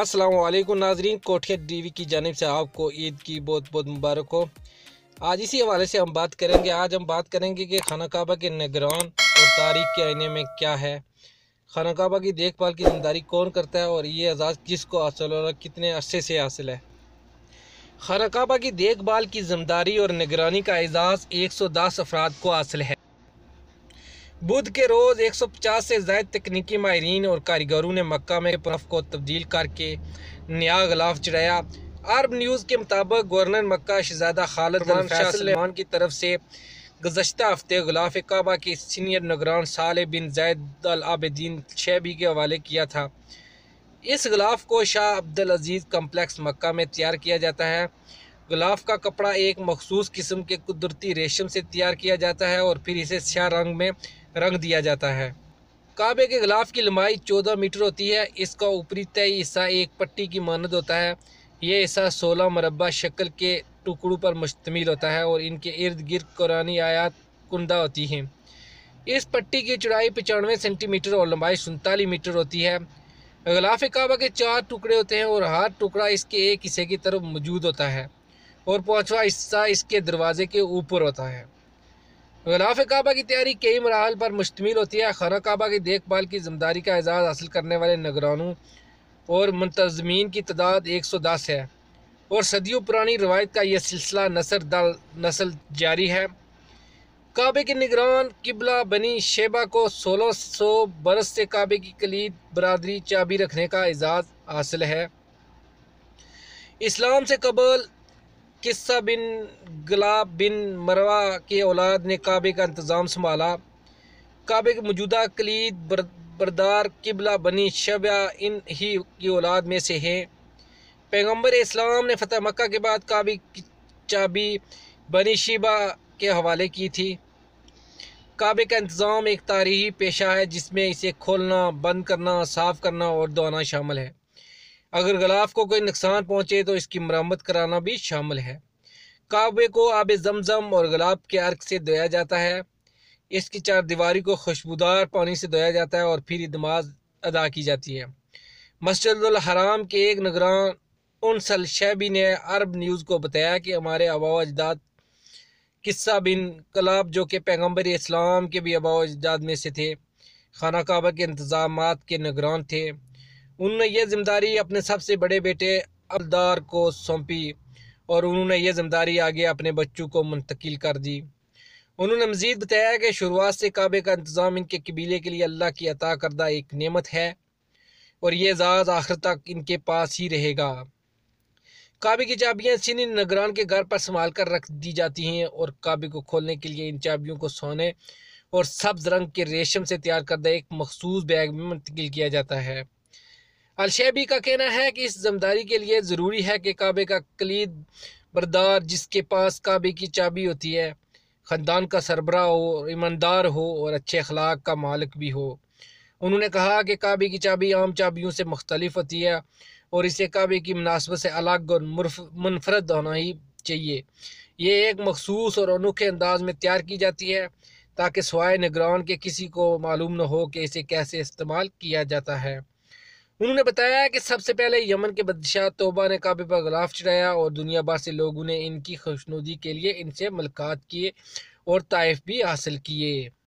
असलम नाजरीन कोठिया टीवी की जानब से आपको ईद की बहुत बहुत मुबारक हो आज इसी हवाले से हम बात करेंगे आज हम बात करेंगे कि खाना काबा के निगरान और तारीख के आईने में क्या है खाना काबा की देखभाल की जिम्मेदारी कौन करता है और ये एजाज़ को हासिल हो रहा कितने अरसे से हासिल है खाना काबा की देखभाल की जिम्मेदारी और निगरानी का एजाज़ एक सौ दस अफराद को हासिल है बुध के रोज़ 150 से जायद तकनीकी माहरीन और कारीगरों ने मक्का में बर्फ़ को तब्दील करके नया गलाफ चढ़ाया अरब न्यूज़ के मुताबिक गवर्नर मक्का शहजादा खालद सलमान की तरफ से गुजशत हफ्ते गुलाफ कबा के सीनियर नगरान साल बिन जैद अल आबदीन शेबी के हवाले किया था इस गुलाफ को Shah Abdul Aziz complex Mecca में तैयार किया जाता है गुलाफ का कपड़ा एक मखसूस किस्म के कुदरती रेशम से तैयार किया जाता है और फिर इसे स्या रंग में रंग दिया जाता है काबे के गिलाफ की लंबाई 14 मीटर होती है इसका ऊपरी तय हिस्सा एक पट्टी की मानद होता है यह हिस्सा 16 मरबा शक्ल के टुकड़ों पर मुश्तमिल होता है और इनके इर्द गिर्द कुरानी आयात कुंदा होती हैं इस पट्टी की चौड़ाई पचानवे सेंटीमीटर और लंबाई सैंतालीस मीटर होती है गलाफ काबा के चार टुकड़े होते हैं और हर टुकड़ा इसके एक हिस्से की तरफ मौजूद होता है और पाँचवा हिस्सा इसके दरवाजे के ऊपर होता है गनाफ काबा की तैयारी कई मराहल पर मुश्तमिल होती है खाना काबा की देखभाल की जिम्मेदारी का एजाज़ हासिल करने वाले नगरानों और मुंतजमीन की तादाद एक सौ दस है और सदियों पुरानी रवायत का यह सिलसिला नसर दल नसल जारी है काबे के निगरान किबला बनी शेबा को सोलह सौ बरस से काबे की कलीद बरदरी चाबी रखने का एजाज़ हासिल है इस्लाम से कबल किस्सा बिन गलाब बिन मरवा के औलाद ने काबे का इंतज़ाम संभाला काबे के मौजूदा कलीद बर, बरदार किबला बनी शबा इन ही की औलाद में से हैं पैगम्बर इस्लाम ने फतह मक्का के बाद काबे की चाबी बनी शिबा के हवाले की थी काबे का इंतज़ाम एक तारीखी पेशा है जिसमें इसे खोलना बंद करना साफ़ करना और दोना शामिल है अगर गलाफ को कोई नुकसान पहुँचे तो इसकी मरम्मत कराना भी शामिल है काबे को आब जमजम और गुलाब के अर्क से धोया जाता है इसकी चार दीवारी को खुशबूदार पानी से धोया जाता है और फिर नमाज अदा की जाती है मस्जिद हराम के एक नगरान उनसल शैबी ने अरब न्यूज़ को बताया कि हमारे आबा अजदाद किस्सा बिन कलाब जो कि पैगम्बर इस्लाम के भी आबा अजदाद में से थे खाना काबा के इंतज़ाम के नगरान थे उन्होंने यह जिम्मेदारी अपने सबसे बड़े बेटे अबदार को सौंपी और उन्होंने ये जिम्मेदारी आगे अपने बच्चों को मुंतकिल कर दी उन्होंने मज़ीद बताया कि शुरुआत से काबे का इंतज़ाम इनके कबीले के लिए अल्लाह की अता करदा एक नेमत है और ये एजाज़ आखिर तक इनके पास ही रहेगा काबे की चाबियाँ सिनी नगरान के घर पर संभाल कर रख दी जाती हैं और काबे को खोलने के लिए इन चाबियों को सोने और सब्ज़ रंग के रेशम से तैयार करदा एक मखसूस बैग में मुंतकिल किया जाता है अलशेबी का कहना है कि इस जमदारी के लिए ज़रूरी है कि काबे का कलीद बरदार जिसके पास काबे की चाबी होती है ख़ानदान का सरबरा हो ईमानदार हो और अच्छे अखलाक का मालिक भी हो उन्होंने कहा कि काबे की चाबी आम चाबियों से मुख्तलिफ होती है और इसे काबे की मुनासबत से अलग और मुनफरद होना ही चाहिए यह एक मखसूस और अनोखे अंदाज में तैयार की जाती है ताकि सवाए निगरान के किसी को मालूम न हो कि इसे कैसे इस्तेमाल किया जाता है उन्होंने बताया कि सबसे पहले यमन के बादशाह तोबा ने काबे पर गलाफ चढ़ाया और दुनिया भर से लोगों ने इनकी खुशनुदी के लिए इनसे मुलाकात किए और तोहफ़ भी हासिल किए